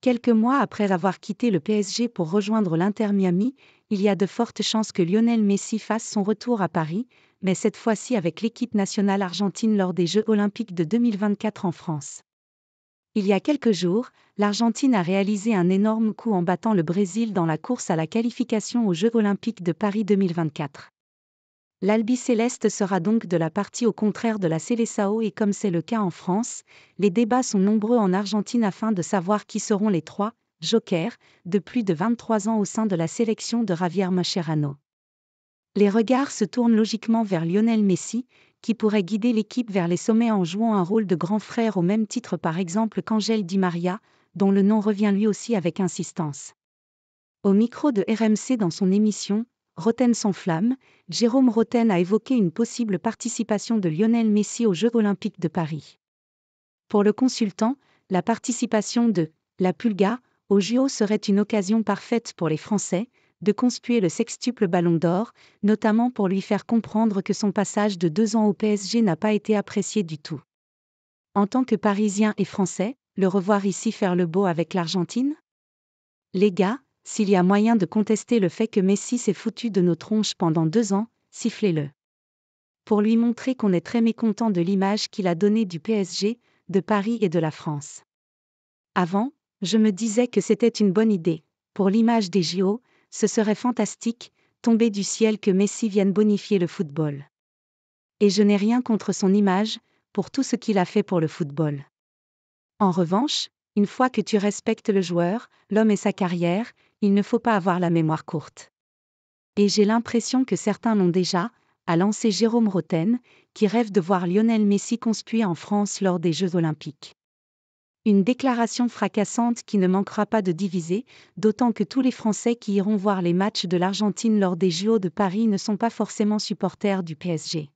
Quelques mois après avoir quitté le PSG pour rejoindre l'Inter Miami, il y a de fortes chances que Lionel Messi fasse son retour à Paris, mais cette fois-ci avec l'équipe nationale argentine lors des Jeux olympiques de 2024 en France. Il y a quelques jours, l'Argentine a réalisé un énorme coup en battant le Brésil dans la course à la qualification aux Jeux olympiques de Paris 2024. L'Albi Céleste sera donc de la partie au contraire de la Célessao et comme c'est le cas en France, les débats sont nombreux en Argentine afin de savoir qui seront les trois jokers de plus de 23 ans au sein de la sélection de Javier Mascherano. Les regards se tournent logiquement vers Lionel Messi, qui pourrait guider l'équipe vers les sommets en jouant un rôle de grand frère au même titre par exemple qu'Angel Di Maria, dont le nom revient lui aussi avec insistance. Au micro de RMC dans son émission Roten sans flamme, Jérôme Roten a évoqué une possible participation de Lionel Messi aux Jeux olympiques de Paris. Pour le consultant, la participation de la Pulga aux JO serait une occasion parfaite pour les Français de conspuer le sextuple Ballon d'Or, notamment pour lui faire comprendre que son passage de deux ans au PSG n'a pas été apprécié du tout. En tant que Parisien et Français, le revoir ici faire le beau avec l'Argentine Les gars, s'il y a moyen de contester le fait que Messi s'est foutu de nos tronches pendant deux ans, sifflez-le. Pour lui montrer qu'on est très mécontent de l'image qu'il a donnée du PSG, de Paris et de la France. Avant, je me disais que c'était une bonne idée. Pour l'image des JO, ce serait fantastique, tomber du ciel que Messi vienne bonifier le football. Et je n'ai rien contre son image, pour tout ce qu'il a fait pour le football. En revanche, une fois que tu respectes le joueur, l'homme et sa carrière, il ne faut pas avoir la mémoire courte. Et j'ai l'impression que certains l'ont déjà, a lancé Jérôme Roten, qui rêve de voir Lionel Messi conspué en France lors des Jeux olympiques. Une déclaration fracassante qui ne manquera pas de diviser, d'autant que tous les Français qui iront voir les matchs de l'Argentine lors des JO de Paris ne sont pas forcément supporters du PSG.